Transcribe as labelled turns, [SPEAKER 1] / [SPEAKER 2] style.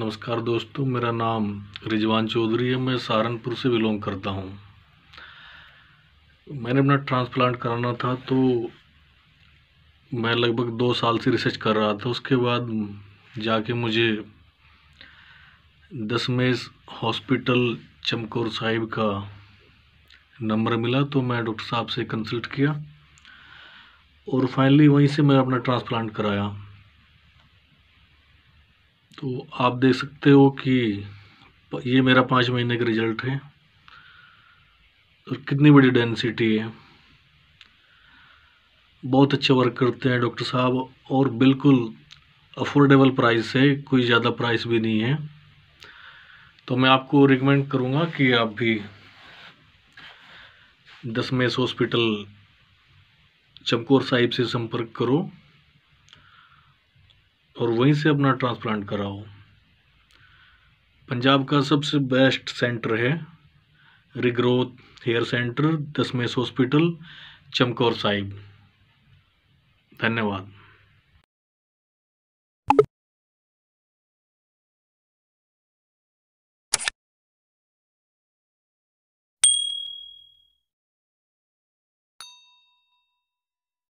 [SPEAKER 1] नमस्कार दोस्तों मेरा नाम रिजवान चौधरी है मैं सहारनपुर से बिलोंग करता हूँ मैंने अपना ट्रांसप्लांट कराना था तो मैं लगभग दो साल से रिसर्च कर रहा था उसके बाद जाके मुझे दसमेस हॉस्पिटल चमकौर साहिब का नंबर मिला तो मैं डॉक्टर साहब से कंसल्ट किया और फाइनली वहीं से मैं अपना ट्रांसप्लांट कराया तो आप देख सकते हो कि ये मेरा पाँच महीने का रिजल्ट है और कितनी बड़ी डेंसिटी है बहुत अच्छा वर्क करते हैं डॉक्टर साहब और बिल्कुल अफोर्डेबल प्राइस है कोई ज़्यादा प्राइस भी नहीं है तो मैं आपको रिकमेंड करूँगा कि आप भी दस मेस हॉस्पिटल चमकौर साहिब से संपर्क करो और वहीं से अपना ट्रांसप्लांट कराओ पंजाब का सबसे बेस्ट सेंटर है regrowth hair centre Dasmesh hospital Chamkaur Sahib धन्यवाद